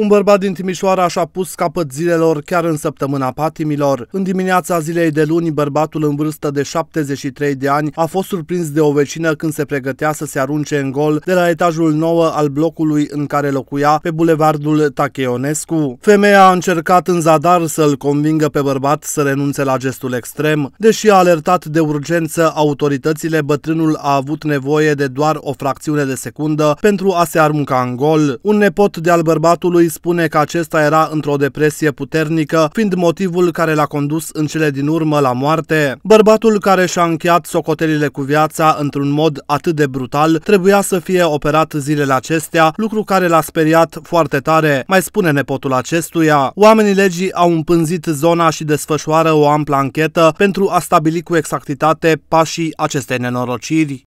Un bărbat din Timișoara și-a pus capăt zilelor chiar în săptămâna patimilor. În dimineața zilei de luni, bărbatul în vârstă de 73 de ani a fost surprins de o vecină când se pregătea să se arunce în gol de la etajul 9 al blocului în care locuia pe bulevardul Tacheonescu. Femeia a încercat în zadar să-l convingă pe bărbat să renunțe la gestul extrem. Deși a alertat de urgență autoritățile, bătrânul a avut nevoie de doar o fracțiune de secundă pentru a se arunca în gol. Un nepot de al bărbatului spune că acesta era într-o depresie puternică, fiind motivul care l-a condus în cele din urmă la moarte. Bărbatul care și-a încheiat socotelile cu viața într-un mod atât de brutal trebuia să fie operat zilele acestea, lucru care l-a speriat foarte tare, mai spune nepotul acestuia. Oamenii legii au împânzit zona și desfășoară o amplă anchetă pentru a stabili cu exactitate pașii acestei nenorociri.